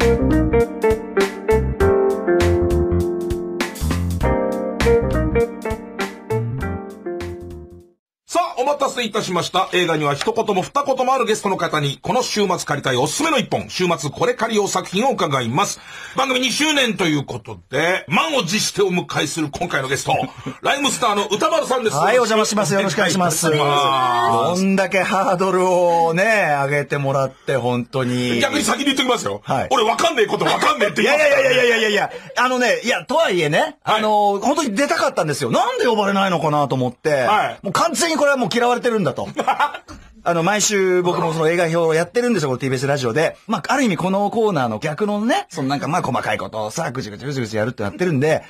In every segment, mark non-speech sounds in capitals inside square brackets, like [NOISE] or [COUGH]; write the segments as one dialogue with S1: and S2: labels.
S1: プレゼントさあ終わったせいたしました。映画には一言も二言もあるゲストの方に、この週末借りたいおすすめの一本、週末これ借りよう作品を伺います。番組2周年ということで、満を持してお迎えする今回のゲスト、[LAUGHS] ライムスターの歌丸さんです。はい、お邪魔します。よろしくお願いします。どん
S2: だけハードルをね、上げてもらって、本当に。逆に先に言っておきますよ。はい。俺わかんねえことわかんねえって言います、ね、いやいやいやいやいやいや、あのね、いや、とはいえね、あの、はい、本当に出たかったんですよ。なんで呼ばれないのかなと思って、はい、もう完全にこれはもう嫌われれてるんだと。[LAUGHS] あの、毎週僕もその映画表をやってるんですよ、この TBS ラジオで。まあ、ある意味このコーナーの逆のね、そのなんかまあ細かいことをさ、ぐちぐちぐちぐちやるってなってるんで、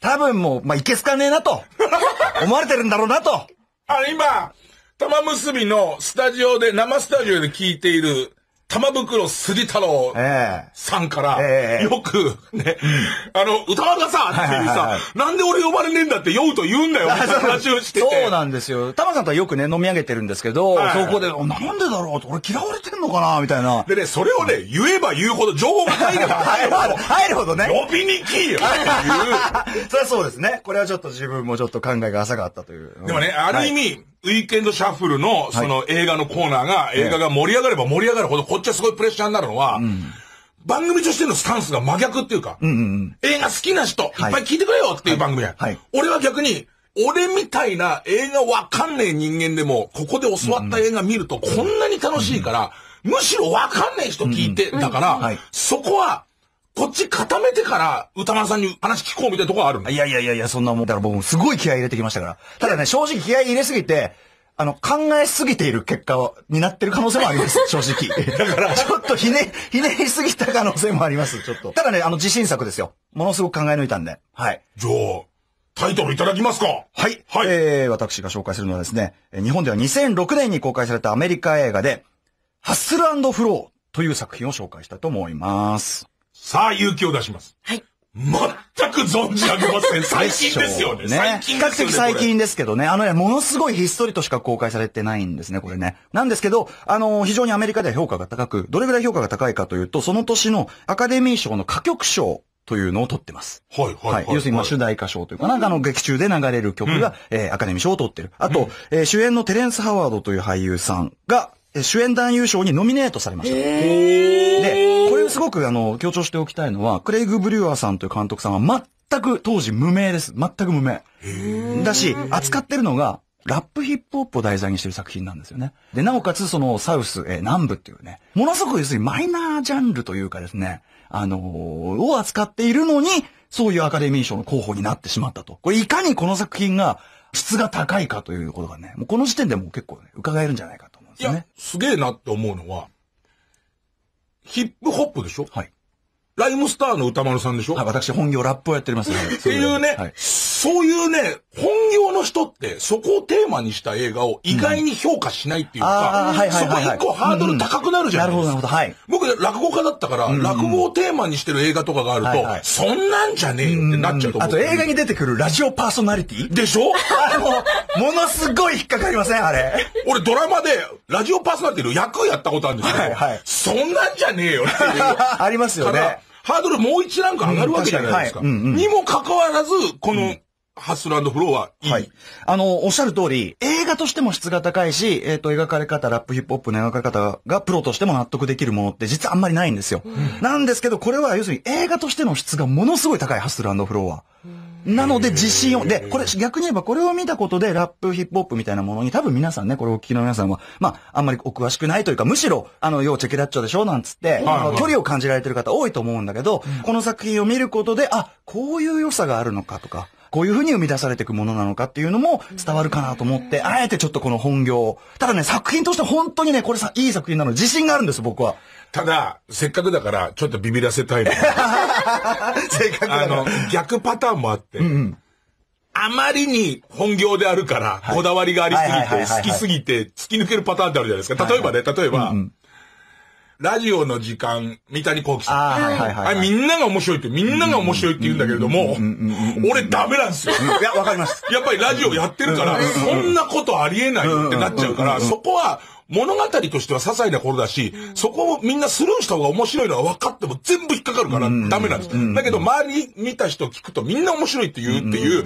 S2: 多分もう、まあ、いけすかねえなと、[LAUGHS] 思われてるんだろうなと。あ今、
S1: 玉結びのスタジオで、生スタジオで聞いている玉袋杉太郎さんから、よくね、あの、歌わがさ、っていうさ、なんで俺呼ばれねえんだって酔うと言うんだよ、[LAUGHS] 話
S2: をしてそうなんですよ。玉さんとはよくね、飲み上げてるんですけど、そこで、なんでだろう俺嫌われてんのかなみたいな。でね、それをね、言えば言うほど情報が入れば [LAUGHS] 入るほどね。呼びにきいよっていう。[LAUGHS] そりゃそうですね。これはちょっと自分もちょっと考えが浅かったという。でもね、ある意味、ウィーケンドシ
S1: ャッフルの、その映画のコーナーが、映画が盛り上がれば盛り上がるほど、こっちはすごいプレッシャーになるのは、番組としてのスタンスが真逆っていうか、映画好きな人、いっぱい聞いてくれよっていう番組や、俺は逆に、俺みたいな映画わかんねえ人間でも、ここで教わった映画見るとこんなに楽しいから、むしろわかんねえ人聞いて、だから、そこは、こっち固めてから歌丸さんに話聞こうみたいなとこあるの
S2: いやいやいやいや、そんなもん。だから僕もすごい気合入れてきましたから。ただね、正直気合入れすぎて、あの、考えすぎている結果になってる可能性もあります、[LAUGHS] 正直。だから、ちょっとひね、ひねりすぎた可能性もあります、ちょっと。ただね、あの、自信作ですよ。ものすごく考え抜いたんで。はい。じゃあ、タイトルいただきますかはい。はい。えー、私が紹介するのはですね、日本では2006年に公開されたアメリカ映画で、ハッスルフローという作品を紹介したと思います。
S1: さあ、勇気を出します。はい。全く存じ上げません。[LAUGHS] 最近ですよね。ね最近、ね、比較的最近
S2: ですけどね。あのね、ものすごいひっそりとしか公開されてないんですね、これね。なんですけど、あのー、非常にアメリカでは評価が高く、どれぐらい評価が高いかというと、その年のアカデミー賞の歌曲賞というのを取ってます。はい、はい、はい、要するに、まあ、主題歌賞というか、なんかあの、劇中で流れる曲が、うん、えー、アカデミー賞を取ってる。あと、うん、えー、主演のテレンス・ハワードという俳優さんが、主演男優賞にノミネートされました。で、すごくあの強調しておきたいのは、クレイグ・ブリュアーさんという監督さんは全く当時無名です。全く無名。だし、扱ってるのが、ラップヒップホップを題材にしてる作品なんですよね。で、なおかつそのサウス、えー、南部っていうね、ものすごく要するにマイナージャンルというかですね、あのー、を扱っているのに、そういうアカデミー賞の候補になってしまったと。これいかにこの作品が質が高いかということがね、もうこの時点でもう結構ね、伺えるんじゃないかと思うんですよね。すげえなって思うのは、ヒッ
S1: プホップでしょはい。ライムスターの歌丸さんでしょはい、私本業ラップをやっております。っていうね、はい、そういうね、本業の人って、そこをテーマにした映画を意外に評価しないっていうか、うん、そこ一個ハードル高くなるじゃないですか。うんなるほど、はい。僕、落語家だったから、うん落語をテーマにしてる映画とかがあると、そんなんじゃねえよってなっちゃうと思う。あと映画に出てくるラジオパーソナリティでしょ [LAUGHS] あの、ものすごい引っかかりません、あれ。俺ドラマで、ラジオパーソナリティの役やったことあるんですけど、はいはい、そんなんじゃねえよっていう。[LAUGHS] ありますよね。ハードルもう一ランク上がるわけじゃないですか。ににもかかわらず、この、うんハッスルフローは
S2: いい。はい。あの、おっしゃる通り、映画としても質が高いし、えっ、ー、と、描かれ方、ラップヒップホップの描かれ方がプロとしても納得できるものって実はあんまりないんですよ。うん、なんですけど、これは要するに映画としての質がものすごい高い、ハッスルフローは。なので自信を、で、これ逆に言えばこれを見たことでラップヒップホップみたいなものに多分皆さんね、これお聞きの皆さんは、まあ、あんまりお詳しくないというか、むしろ、あの、ようチェケラッチョでしょなんつって、距離を感じられてる方多いと思うんだけど、この作品を見ることで、あ、こういう良さがあるのかとか、こういうふうに生み出されていくものなのかっていうのも伝わるかなと思って、あえてちょっとこの本業。ただね、作品として本当にね、これさ、いい作品なの自信があるんです、僕は。
S1: ただ、せっかくだから、ちょっとビビらせたいの。[LAUGHS] せっかくあの、逆パターンもあって。うんうんあまりに本業であるから、こだわりがありすぎて、好きすぎて、突き抜けるパターンってあるじゃないですか。例えばね、例えば、うんうん、ラジオの時間、三谷幸喜さん。あ、はいはいはい、はい。みんなが面白いって、みんなが面白いって言うんだけれども、俺ダメなんですよ。いや、わかります。やっぱりラジオやってるから、そんなことありえないってなっちゃうから、そこは、物語としては些細な頃だし、そこをみんなスルーした方が面白いのは分かっても全部引っかかるからダメなんです。だけど周り見た人聞くとみんな面白いって
S2: 言うっていう、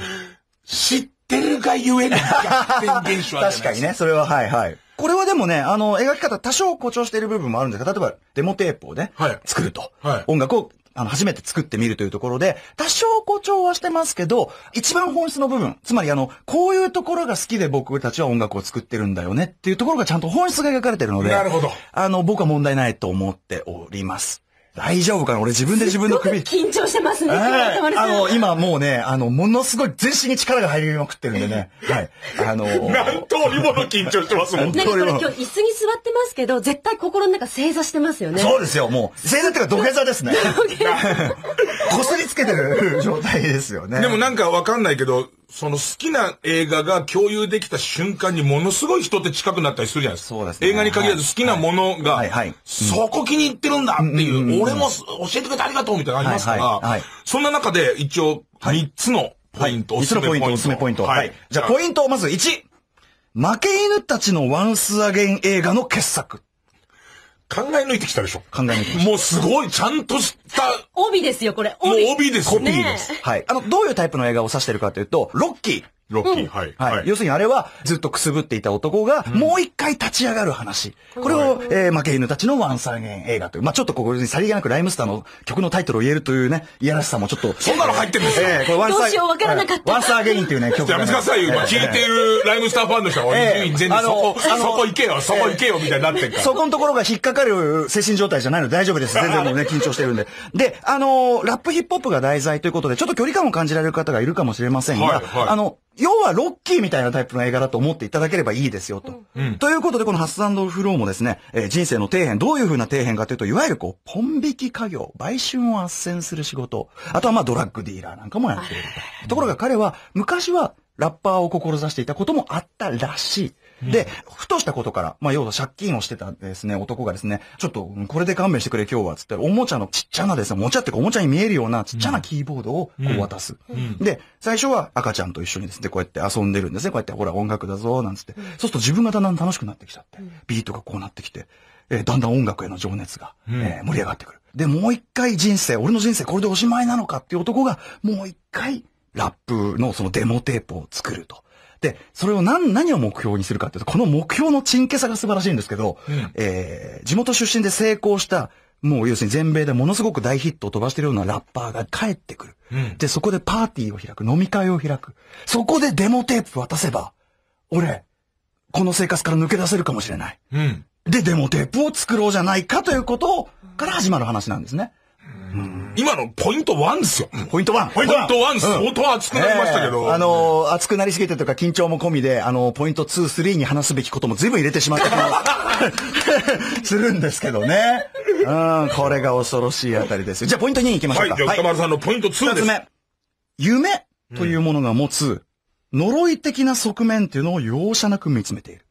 S2: 知ってるが言えの逆転現象あるない確かにね、それははいはい。これはでもね、あの、描き方多少誇張している部分もあるんですが、例えば、デモテープをね、はい、作ると、はい、音楽をあの、初めて作ってみるというところで、多少誇張はしてますけど、一番本質の部分、つまりあの、こういうところが好きで僕たちは音楽を作ってるんだよねっていうところがちゃんと本質が描かれてるので、なるほど。あの、僕は問題ないと思っております。大丈夫かな俺自分で自分の首。緊張してますね。はい、あの、今もうね、あの、ものすごい全身に力が入りまくってるんでね。[LAUGHS] はい。あのー、何通りもの緊張してますもん。何これ今日椅子に座ってますけど、絶対心の中正座してますよね。そうですよ、もう。正座っていうか土下座ですね。[LAUGHS] [LAUGHS] こすりつけてる状態ですよね。でもなん
S1: かわかんないけど、その好きな映画が共有できた瞬間にものすごい人って近くなったりするじゃないですか。そうですね。映画に限らず好きなものが、はいはい、はい、そこ気に入ってるんだっていう、うん俺も教えてくれてありがとうみたいなのありますから、はいはいはい、そんな中で一応3つのポイント、はい、おすすめポイント。おすすめポイント。はい。じゃあポイン
S2: トをまず1。負け犬たちのワンスアゲン映画の傑作。考え抜いてきたでしょ考え抜いてもうすごい、ちゃんとした。帯ですよ、これ。帯。もう帯です、ね、コピーです。はい。あの、どういうタイプの映画を指してるかというと、ロッキー。ロッキー、はい、はい。要するにあれは、ずっとくすぶっていた男が、もう一回立ち上がる話。これを、えー、負け犬たちのワンサーゲン映画という。まあちょっとここにさりげなくライムスターの曲のタイトルを言えるというね、いやらしさもちょっと。そんなの入ってるんですかえこれワンサーゲン。ワンサーゲインっていうね、曲。やめてくださいよ。聞いてる
S1: ライムスターファンの人は、全然そこ、そこ行けよ、そこ行けよ、みたいになってんから。そ
S2: このところが引っかかる精神状態じゃないので大丈夫です。全然もうね、[LAUGHS] 緊張してるんで。で、あの、ラップヒップホップが題材ということで、ちょっと距離感を感じられる方がいるかもしれませんが、あの、要はロッキーみたいなタイプの映画だと思っていただければいいですよと。うん、ということで、このハッサンドフローもですね、えー、人生の底辺、どういう風な底辺かというと、いわゆるこう、ポン引き家業、売春を斡旋する仕事、あとはまあドラッグディーラーなんかもやっていると。ところが彼は、昔はラッパーを志していたこともあったらしい。で、ふとしたことから、まあ、要は借金をしてたですね、男がですね、ちょっと、これで勘弁してくれ今日は、つって、おもちゃのちっちゃなですね、おもちゃってかおもちゃに見えるようなちっちゃなキーボードをこう渡す。で、最初は赤ちゃんと一緒にですね、こうやって遊んでるんですね。こうやって、ほら、音楽だぞ、なんつって。そうすると自分がだんだん楽しくなってきちゃって、ビートがこうなってきて、えー、だんだん音楽への情熱が、えー、盛り上がってくる。で、もう一回人生、俺の人生これでおしまいなのかっていう男が、もう一回、ラップのそのデモテープを作ると。で、それを何、何を目標にするかっていうと、この目標のンケさが素晴らしいんですけど、うん、えー、地元出身で成功した、もう要するに全米でものすごく大ヒットを飛ばしてるようなラッパーが帰ってくる。うん、で、そこでパーティーを開く、飲み会を開く。そこでデモテープ渡せば、俺、この生活から抜け出せるかもしれない。うん、で、デモテープを作ろうじゃないかということから始まる話なんですね。今のポイント1ですよ。ポイント 1! ポイント 1! 相当熱くなりましたけど。あのー、熱くなりすぎてとか緊張も込みで、あのー、ポイント2、3に話すべきことも随分入れてしまった気 [LAUGHS] するんですけどね。うん、これが恐ろしいあたりですじゃあポイント2に行きましょうか。はい、じゃあ、丸さんのポイント2です。二つ目。夢というものが持つ、呪い的な側面っていうのを容赦なく見つめている。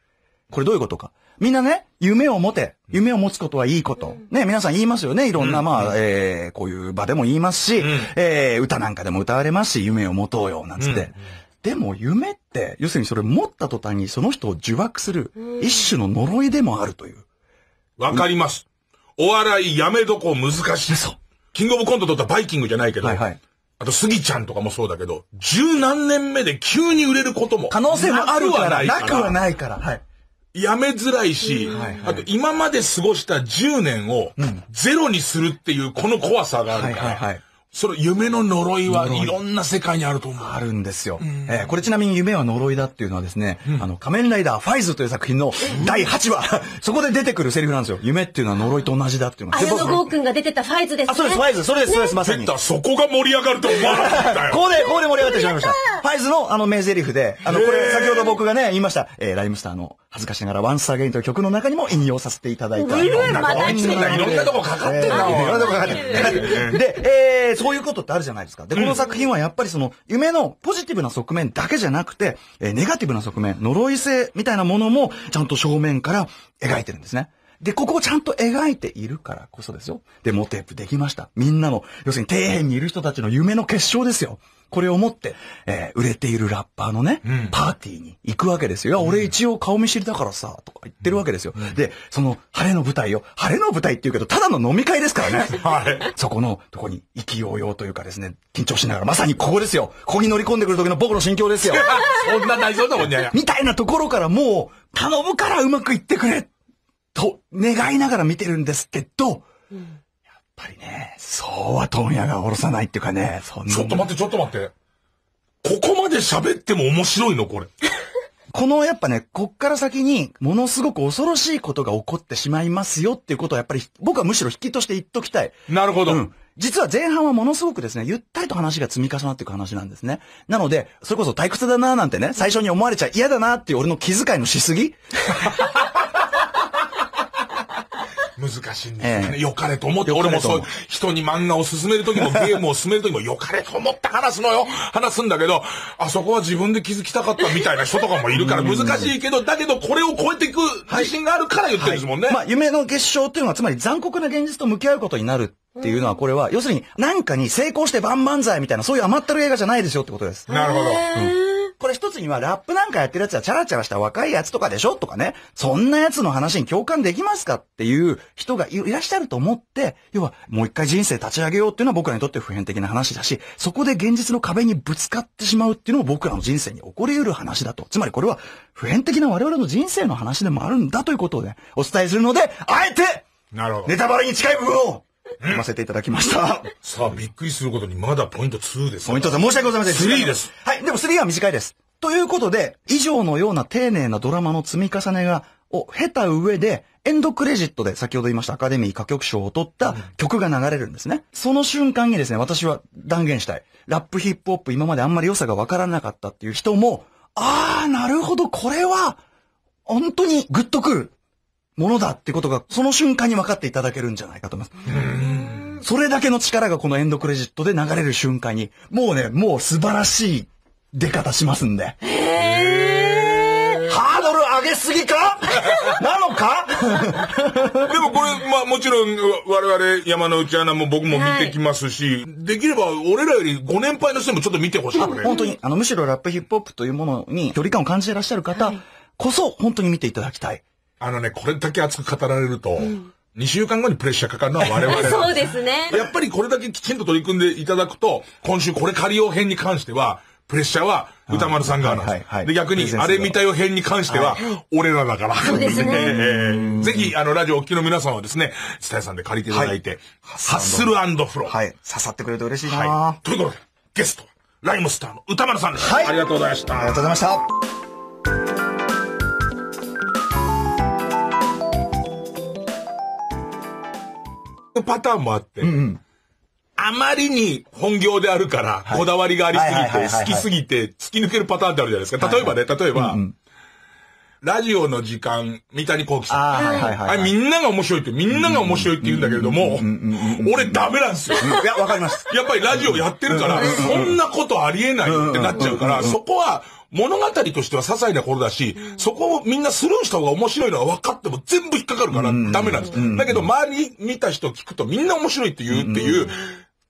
S2: これどういうことか。みんなね、夢を持て。夢を持つことはいいこと。ね、皆さん言いますよね。いろんな、まあ、えー、こういう場でも言いますし、えー、歌なんかでも歌われますし、夢を持とうよ、なんつって。でも夢って、要するにそれ持った途端にその人を呪縛する、一種の呪いでもあるという。わかります。お笑いやめどこ難
S1: しい。そう。キングオブコント撮ったバイキングじゃないけど、はいはい。あと、スギちゃんとかもそうだけど、十何年目で急に売れることも。可能性もあるから、なくは
S2: ないから。はい。
S1: やめづらいし、あと今まで過ごした10年をゼロにするっていうこの怖さがあるから、
S2: その夢の呪いはいろんな世界にあると思う。あるんですよ。うん、えー、これちなみに夢は呪いだっていうのはですね、うん、あの、仮面ライダーファイズという作品の第8話、[LAUGHS] そこで出てくるセリフなんですよ。夢っていうのは呪いと同じだっていうのは。綾野剛君が出てたファイズですね。あ、そうです、ファイズ。それです、それです、まさに。そこが盛り上がると思わなかったよ。ここで、ここで盛り上がってしまいました。ファイズのあの名台詞で、あの、これ先ほど僕がね、言いました、えー、ライムスターの恥ずかしながら、ワンスターゲインという曲の中にも引用させていただいた。いろんなとこかかってんな、いろんなとこかかってる。で、えー、そういうことってあるじゃないですか。で、この作品はやっぱりその、夢のポジティブな側面だけじゃなくて、えー、ネガティブな側面、呪い性みたいなものも、ちゃんと正面から描いてるんですね。で、ここをちゃんと描いているからこそですよ。で、モテープできました。みんなの、要するに底辺にいる人たちの夢の結晶ですよ。これを持って、えー、売れているラッパーのね、うん、パーティーに行くわけですよ。いや、俺一応顔見知りだからさ、とか言ってるわけですよ。うん、で、その、晴れの舞台を、晴れの舞台って言うけど、ただの飲み会ですからね。[LAUGHS] はい。そこの、とこに意気揚々というかですね、緊張しながら、まさにここですよ。ここに乗り込んでくる時の僕の心境ですよ。[LAUGHS] そんな大丈夫だもんね。みたいなところからもう、頼むからうまくいってくれ、と願いながら見てるんですけど、うんぱりね、そうは問屋がおろさないっていうかね、そんな。ちょっと待って、ちょっと待って。ここまで喋っても面白いのこれ。[LAUGHS] このやっぱね、こっから先にものすごく恐ろしいことが起こってしまいますよっていうことをやっぱり僕はむしろ引きとして言っときたい。なるほど。うん、実は前半はものすごくですね、ゆったりと話が積み重なっていく話なんですね。なので、それこそ退屈だなーなんてね、最初に思われちゃ嫌だなーっていう俺の気遣いのしすぎ [LAUGHS]
S1: しいんですよね。良、えかれと思って、俺もそう、人に漫画を勧めるときもゲームを進めるときも良かれと思って話すのよ。話すんだけど、あそこは自分で気づきたかったみたいな人とかもいるから難しいけど、だけどこれを超えてい
S2: く自信があるから言ってるんですもんね。はいはい、まあ、夢の結晶っていうのは、つまり残酷な現実と向き合うことになるっていうのは、これは、要するに、なんかに成功して万々歳みたいな、そういう余ったる映画じゃないですよってことです。なるほど。うんこれ一つにはラップなんかやってる奴はチャラチャラした若い奴とかでしょとかね、そんな奴の話に共感できますかっていう人がいらっしゃると思って、要はもう一回人生立ち上げようっていうのは僕らにとって普遍的な話だし、そこで現実の壁にぶつかってしまうっていうのも僕らの人生に起こり得る話だと。つまりこれは普遍的な我々の人生の話でもあるんだということをね、お伝えするので、あえて
S1: なるほど。ネタバレに近い部分
S2: を読ませていただきました。
S1: [LAUGHS] さあ、びっくりすることにまだポイント2です。ポイント2、申し訳ございません。3です。
S2: はい、でも3は短いです。ということで、以上のような丁寧なドラマの積み重ねが、を経た上で、エンドクレジットで先ほど言いましたアカデミー歌曲賞を取った曲が流れるんですね。その瞬間にですね、私は断言したい。ラップヒップホップ今まであんまり良さがわからなかったっていう人も、あー、なるほど、これは、本当にグッとくるものだってことが、その瞬間に分かっていただけるんじゃないかと思います。それだけの力がこのエンドクレジットで流れる瞬間に、もうね、もう素晴らしい出方しますんで。ハードル上げすぎか
S1: [LAUGHS] なのか [LAUGHS] でもこれ、まあもちろん我々山の内アナも僕も見てきますし、はい、できれば俺らよりご年配の人もちょっと見てほしいね。本当に、
S2: あのむしろラップヒップホップというものに距離感を感じていらっしゃる方こそ本当に見ていただきたい。あのね、これだけ熱く語られると、うん2週間後にプレッシャーかかるのは我々 [LAUGHS] そう
S1: ですね。やっぱりこれだけきちんと取り組んでいただくと、今週これ仮用編に関しては、プレッシャーは歌丸さん側なんです。はいで、逆に、あれ見たよ編に関しては、俺らだから。そうですね [LAUGHS] ぜひ、あの、ラジオお聞きの皆さんはですね、蔦屋さんで借りていただいて、ハッスルフロ
S2: ー。はい。刺さってくれると嬉しいな、はい、ということで、
S1: ゲスト、ライムスターの歌丸さんです。はい。ありがとうございました。あ
S2: りがとうございました。
S1: パターンもあって、うんうん、あまりに本業であるから、こだわりがありすぎて、好きすぎて、突き抜けるパターンってあるじゃないですか。例えばね、例えば、うんうんラジオの時間、三谷幸喜さん。あ、はいはいはい、はい。みんなが面白いって、みんなが面白いって言うんだけれども、俺ダメなんですよ。いや、わかります。やっぱりラジオやってるから、そんなことありえないってなっちゃうから、そこは、物語としては些細な頃だし、そこをみんなスルーした方が面白いのは分かっても全部引っかかるからダメなんです。だけど周り見た人聞くとみんな面白いっ
S2: て言うっていう、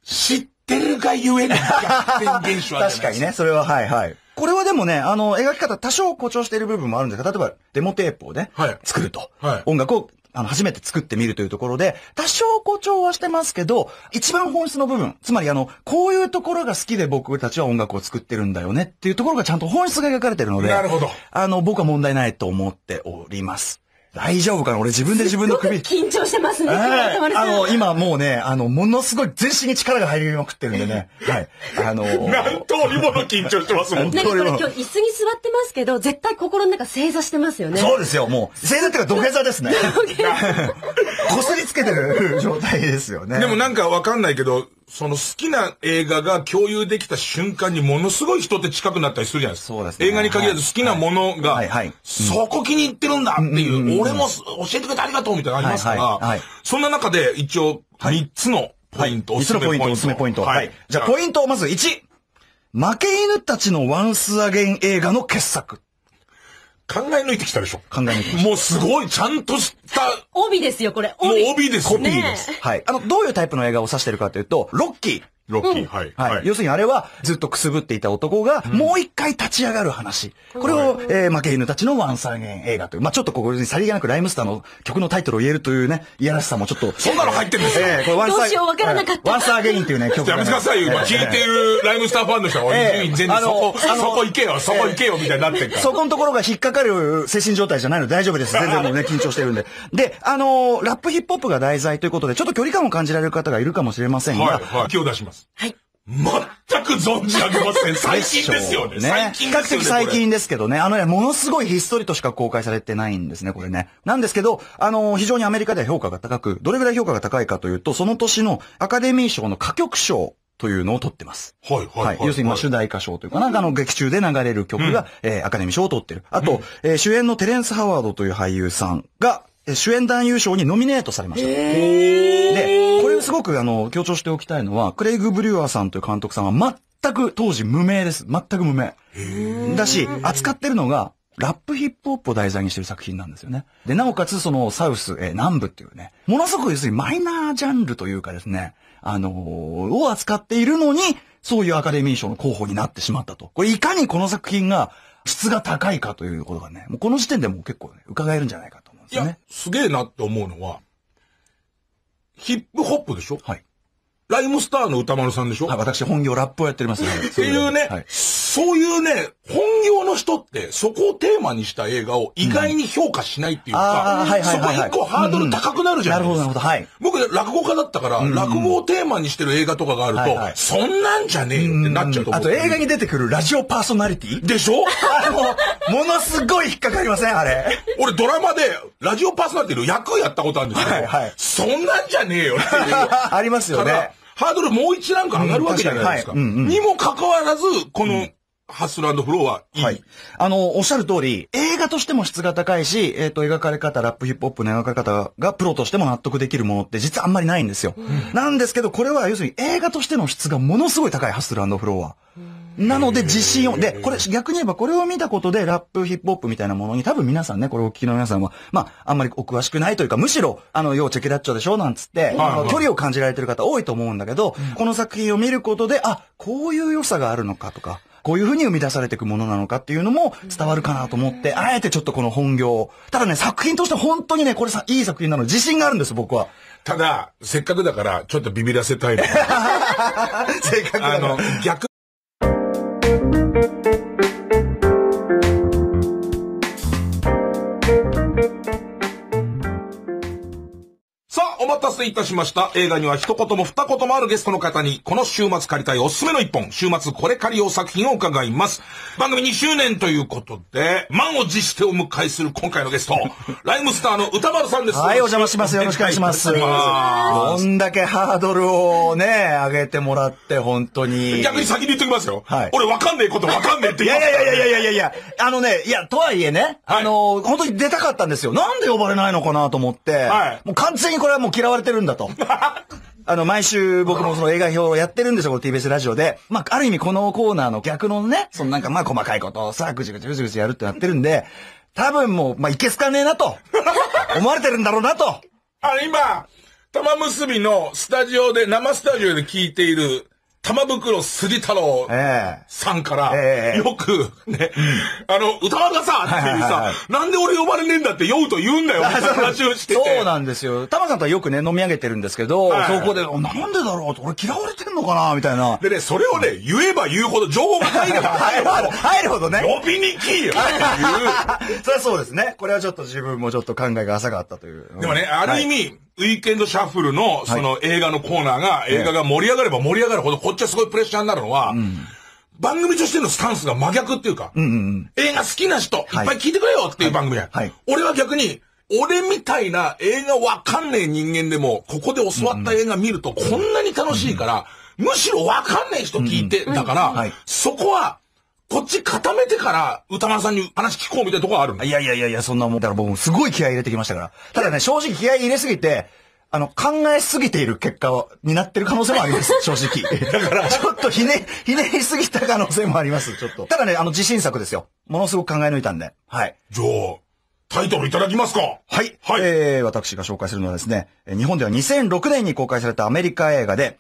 S2: 知ってるがゆえの逆転現象あるない確かにね、それははいはい。これはでもね、あの、描き方多少誇張している部分もあるんですが、例えば、デモテープをね、はい、作ると、はい、音楽をあの、初めて作ってみるというところで、多少誇張はしてますけど、一番本質の部分、つまりあの、こういうところが好きで僕たちは音楽を作ってるんだよねっていうところがちゃんと本質が描かれてるので、なるほど。あの、僕は問題ないと思っております。大丈夫かな俺自分で自分の首。緊張してますね。はい、あの、今もうね、あの、ものすごい全身に力が入りまくってるんでね。[LAUGHS] はい。あのー、何通りもの緊張してますもん。何これ今日椅子に座ってますけど、絶対心の中正座してますよね。そうですよ、もう。正座っていうか土下座ですね。[LAUGHS] 土下座。[LAUGHS] こすりつけてる状態ですよね。でも
S1: なんかわかんないけど、その好きな映画が共有できた瞬間にものすごい人って近くなったりするじゃないですか。そうですね。映画に限らず好きなものが、はいはいそこ気に入ってるんだっていう、俺も教えてくれてありがとうみたいなのありますから、はいそんな中で一応3つのポイント、はい、すつのポイント、おすすめポイント。はい。じゃあポイン
S2: トをまず1。負け犬たちのワンスアゲン映画の傑作。考え抜いてきたでしょ考え抜いてもうすごい、ちゃんとした。帯ですよ、これ。帯。もう帯です、コピーです。はい。あの、どういうタイプの映画を指してるかというと、ロッキー。ロッキー、はい、はい。要するにあれは、ずっとくすぶっていた男が、もう一回立ち上がる話。これを、えー、負け犬たちのワンサーゲン映画という。まあちょっとここにさりげなくライムスターの曲のタイトルを言えるというね、いやらしさもちょっと。そんなの入ってるんですよ。えこれワンサーゲン。わからなかった。ワンサーゲインっていうね、曲。やめてくださいよ。今聞いてる
S1: ライムスターファンの人は、全然そこ、そこ行けよ、そこ行けよ、みたいになってるから。そ
S2: このところが引っかかる精神状態じゃないので大丈夫です。全然もうね、[LAUGHS] 緊張してるんで。で、あのラップヒップホップが題材ということで、ちょっと距離感を感じられる方がいるかもしれませんが。は
S1: い、はい。気を出します。。はい。全く存じ上げません。最近ですよね。ね最近、ね、比較的最
S2: 近ですけどね。あのね、ものすごいひっそりとしか公開されてないんですね、これね。なんですけど、あのー、非常にアメリカでは評価が高く、どれぐらい評価が高いかというと、その年のアカデミー賞の歌曲賞というのを取ってます。はい、はい、はい、要するに、まあ、主題歌賞というか、なんかあの、劇中で流れる曲が、うん、えー、アカデミー賞を取ってる。あと、うん、えー、主演のテレンス・ハワードという俳優さんが、主演男優賞にノミネートされました。で、すごくあの強調しておきたいのは、クレイグ・ブリュアーさんという監督さんは全く当時無名です。全く無名。
S1: だし、扱
S2: ってるのが、ラップヒップホップを題材にしてる作品なんですよね。で、なおかつそのサウス、え南部っていうね、ものすごく要するにマイナージャンルというかですね、あのー、を扱っているのに、そういうアカデミー賞の候補になってしまったと。これいかにこの作品が質が高いかということがね、もうこの時点でもう結構ね、伺えるんじゃないかと思うんですよね。すげえなって思うのは、ヒップホップでしょは
S1: い。ライムスターの歌丸さんでしょはい、私本業ラップをやっております、ね。っていうね、はい、そういうね、本業の人って、そこをテーマにした映画を意外に評価しないっていうか、うん、そこ一個ハードル高くなるじゃないですか。うんうん、なるほど、はい、僕、落語家だったから、うん落語をテーマにしてる映画とかがあると、そんなんじゃねえよってなっちゃうと思う。あと映画に出てくるラジオパーソナリティでしょあの、ものすごい引っかかりませんあれ。俺ドラマで、ラジオパーソナリティの役やったことあるんですけど、はいはい、そんなんじゃねえよっていう。[LAUGHS] ありますよね。ハードルもう一ランク上がるわけじゃないですか。ににもかかわらず、この、うんハッスルフローは
S2: いい、はい、あの、おっしゃる通り、映画としても質が高いし、えっ、ー、と、描かれ方、ラップヒップホップの描かれ方がプロとしても納得できるものって実はあんまりないんですよ。うん、なんですけど、これは要するに映画としての質がものすごい高い、ハッスルフローは。なので自信を、で、これ逆に言えばこれを見たことでラップ、ヒップホップみたいなものに多分皆さんね、これお聞きの皆さんは、まあ、あんまりお詳しくないというか、むしろ、あの、ようチェキラッチョでしょなんつって、はいはい、距離を感じられてる方多いと思うんだけど、うん、この作品を見ることで、あ、こういう良さがあるのかとか、こういうふうに生み出されていくものなのかっていうのも伝わるかなと思って、あえてちょっとこの本業。ただね、作品として本当にね、これさ、いい作品なの自信があるんです、僕は。ただ、
S1: せっかくだから、ちょっとビビらせたいの。[LAUGHS] せっかくだから。あの、逆せいたしました映画には一言も二言もあるゲストの方に、この週末借りたいおすすめの一本、週末これ借りよう作品を伺います。番組2周年ということで、満を持してお迎えする今回のゲスト、[LAUGHS] ライムスターの歌丸さんです。はい、お邪魔します。よろしくお願いします。どん
S2: だけハードルをね、上げてもらって、本当に。逆に
S1: 先に言っときますよ。
S2: はい。俺わかんねえことわかんねえって言いますから、ね。いやいやいやいやいやあのね、いや、とはいえね、あの、本当に出たかったんですよ。なんで呼ばれないのかなと思って、はい。もう完全にこれはもう嫌われてってるんだと。[LAUGHS] あの、毎週僕もその映画表をやってるんですよ、この TBS ラジオで。まあ、ある意味このコーナーの逆のね、そのなんかまあ細かいことをさ、ぐちぐちぐちぐちやるってなってるんで、多分もう、まあ、いけすかねえなと、[LAUGHS] 思われてるんだろうなと。あ、今、玉結びのスタジオ
S1: で、生スタジオで聞いている玉袋すり太郎さんから、
S2: よくね、
S1: あの、歌わがさ、っていうさ、なんで俺呼ばれねえんだって酔うと
S2: 言うんだよ、話をしてそうなんですよ。玉さんとはよくね、飲み上げてるんですけど、そこで、なんでだろう俺嫌われてんのかなみたいな。でね、それをね、言えば言うほど情報が入れば [LAUGHS] 入るほどね。呼びにきいよっていう。[LAUGHS] そりゃそうですね。これはちょっと自分もちょっと考えが浅かったという。でもね、ある意味、
S1: ウィーケンドシャッフルの、その映画のコーナーが、映画が盛り上がれば盛り上がるほど、こっちはすごいプレッシャーになるのは、番組としてのスタンスが真逆っていうか、映画好きな人、いっぱい聞いてくれよっていう番組や、俺は逆に、俺みたいな映画わかんねえ人間でも、ここで教わった映画見るとこんなに楽しいから、むしろわかんねえ人聞いて、だから、そこは、
S2: こっち固めてから歌丸さんに話聞こうみたいなとこあるのいやいやいやいや、そんなもん。だから僕、もすごい気合入れてきましたから。ただね、正直気合入れすぎて、あの、考えすぎている結果になってる可能性もあります、[LAUGHS] 正直。だから、ちょっとひね、ひねりすぎた可能性もあります、ちょっと。ただね、あの、自信作ですよ。ものすごく考え抜いたんで。はい。じゃあ、タイトルいただきますかはい。はい。えー、私が紹介するのはですね、日本では2006年に公開されたアメリカ映画で、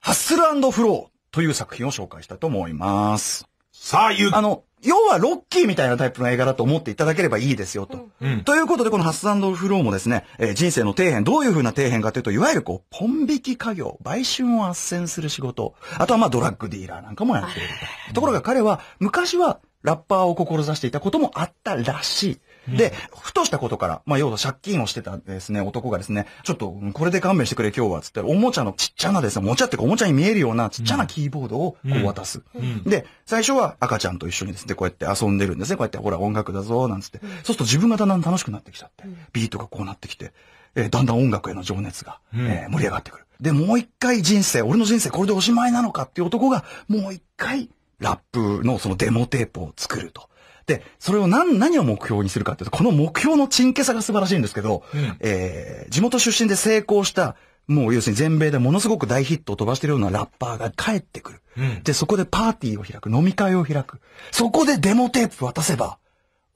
S2: ハッスルフローという作品を紹介したと思います。さあ言う。あの、要はロッキーみたいなタイプの映画だと思っていただければいいですよと。うん、ということで、このハッサンスフローもですね、えー、人生の底辺、どういう風な底辺かというと、いわゆるこう、ポン引き家業、売春を斡旋する仕事、あとはまあドラッグディーラーなんかもやっていると。ところが彼は、昔はラッパーを志していたこともあったらしい。で、ふとしたことから、まあ、要は借金をしてたですね、男がですね、ちょっと、これで勘弁してくれ今日は、つっておもちゃのちっちゃなですね、おもちゃっておもちゃに見えるようなちっちゃなキーボードをこう渡す。うんうん、で、最初は赤ちゃんと一緒にですね、こうやって遊んでるんですね。こうやって、ほら、音楽だぞ、なんつって。そうすると自分がだんだん楽しくなってきちゃって、ビートがこうなってきて、えー、だんだん音楽への情熱が、えー、盛り上がってくる。で、もう一回人生、俺の人生これでおしまいなのかっていう男が、もう一回、ラップのそのデモテープを作ると。で、それを何、何を目標にするかっていうと、この目標のチンケさが素晴らしいんですけど、うん、えー、地元出身で成功した、もう要するに全米でものすごく大ヒットを飛ばしてるようなラッパーが帰ってくる。うん、で、そこでパーティーを開く、飲み会を開く。そこでデモテープ渡せば、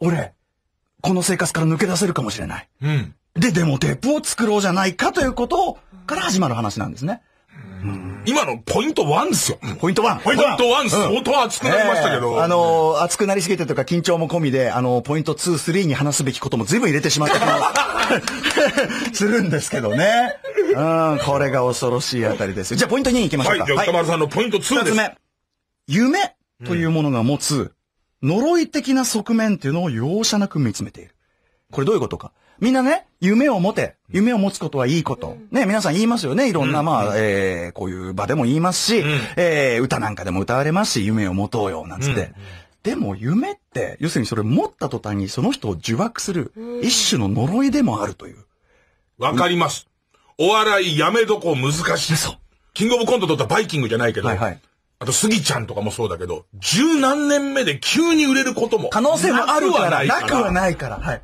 S2: 俺、この生活から抜け出せるかもしれない。うん、で、デモテープを作ろうじゃないかということから始まる話なんですね。今のポイント1ですよ。ポイント 1! ポイント 1! 相当熱くなりましたけど。あの熱くなりすぎてとか緊張も込みで、あのポイント2、3に話すべきことも随分入れてしまった気するんですけどね。うん、これが恐ろしいあたりですじゃあポイント2いきましょうか。はい、じゃあ、丸さ
S1: んのポイント2です。二つ
S2: 目。夢というものが持つ、呪い的な側面っていうのを容赦なく見つめている。これどういうことか。みんなね、夢を持て。夢を持つことはいいこと。ね、皆さん言いますよね。いろんな、まあ、えー、こういう場でも言いますし、えー、歌なんかでも歌われますし、夢を持とうよ、なんつって。でも夢って、要するにそれ持った途端にその人を呪縛する、一種の呪いでもあるという。わかります。お笑いやめどこ難しい。そう。
S1: キングオブコント撮ったバイキングじゃないけど、はいはい、あと、スギちゃんとかもそうだけど、十何年目で急に売れることも。可能性もあるから、なくは
S2: ないから。はい。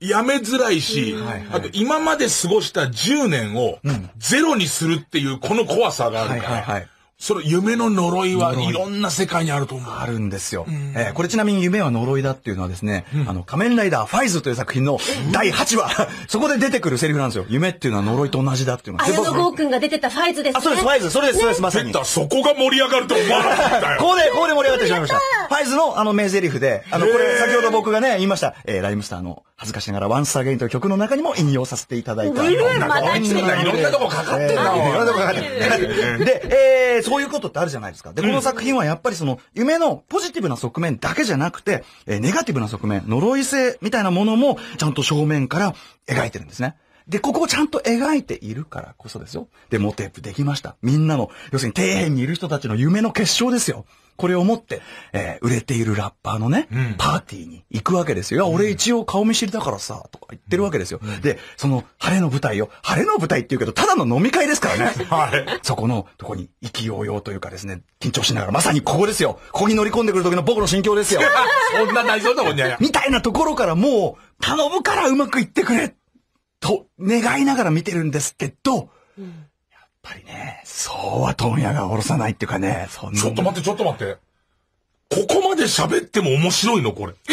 S1: やめづらいし、あと今まで過ごした10年をゼロにするっていうこの怖
S2: さがあるから、はいはいはい、その夢の呪いはいろんな世界にあると思う。あるんですよ。えー、これちなみに夢は呪いだっていうのはですね、うん、あの、仮面ライダーファイズという作品の第8話、[LAUGHS] そこで出てくるセリフなんですよ。夢っていうのは呪いと同じだっていうのは。綾野剛君が出てたファイズですね。あ、そうです、ファイズ。それです、それです、まさに。そこが盛り上がると思わなかったよ。[LAUGHS] ここで、ここで盛り上がってしまいました。ファイズのあの名台詞で、あの、これ先ほど僕がね、言いました、えー、ライムスターの恥ずかしながらワンスターゲインという曲の中にも引用させていただいた。いろんなとこかかってんな、いろんなとこかかっ
S1: て
S2: で、えー、そういうことってあるじゃないですか。で、この作品はやっぱりその、夢のポジティブな側面だけじゃなくて、えー、ネガティブな側面、呪い性みたいなものも、ちゃんと正面から描いてるんですね。で、ここをちゃんと描いているからこそですよ。で、モテープできました。みんなの、要するに底辺にいる人たちの夢の結晶ですよ。これを持って、えー、売れているラッパーのね、うん、パーティーに行くわけですよ。いや、俺一応顔見知りだからさ、とか言ってるわけですよ。うん、で、その、晴れの舞台を、晴れの舞台って言うけど、ただの飲み会ですからね。[LAUGHS] はい。そこの、とこに、意気揚々というかですね、緊張しながら、まさにここですよ。ここに乗り込んでくる時の僕の心境ですよ。[LAUGHS] そんな大丈夫なもんじゃない。みたいなところからもう、頼むからうまくいってくれと願いながら見てるんですけど、うん、やっぱりね、そうは問屋が下ろさないっていうかね、そんな。ちょっと待って、ちょっと待って。ここまで喋っても面白いのこれ。[LAUGHS]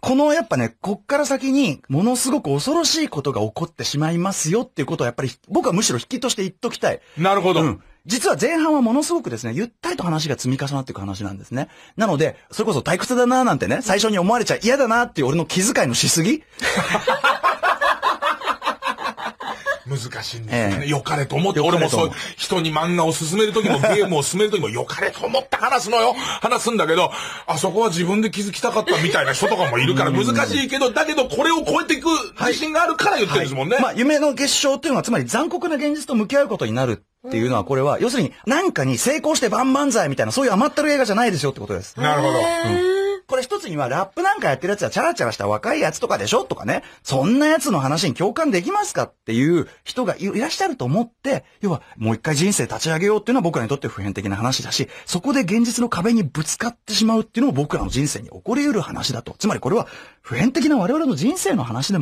S2: このやっぱね、こっから先にものすごく恐ろしいことが起こってしまいますよっていうことをやっぱり僕はむしろ引きとして言っときたい。なるほど。うん、実は前半はものすごくですね、ゆったりと話が積み重なっていく話なんですね。なので、それこそ退屈だなーなんてね、最初に思われちゃ嫌だなーっていう俺の気遣いのしすぎ [LAUGHS]
S1: 難しいんですよね。良、え、よかれと思って、俺もそう、人に漫画を進めるときもゲームを進めるときもよかれと思って話すのよ。話すんだけど、あそこは自分で気づきたかったみたいな人とかもいるから難しいけど、だけどこれを超えていく自信があるから言ってるんですもんね。はいはい、まあ、
S2: 夢の結晶っていうのは、つまり残酷な現実と向き合うことになるっていうのは、これは、要するに、何かに成功して万々歳みたいな、そういう余ったる映画じゃないですよってことです。なるほど。うんこれ一つにはラップなんかやってるやつはチャラチャラした若いやつとかでしょとかね、そんなやつの話に共感できますかっていう人がいらっしゃると思って、要はもう一回人生立ち上げようっていうのは僕らにとって普遍的な話だし、そこで現実の壁にぶつかってしまうっていうのも僕らの人生に起こり得る話だと。つまりこれは普遍的な我々の人生の話でも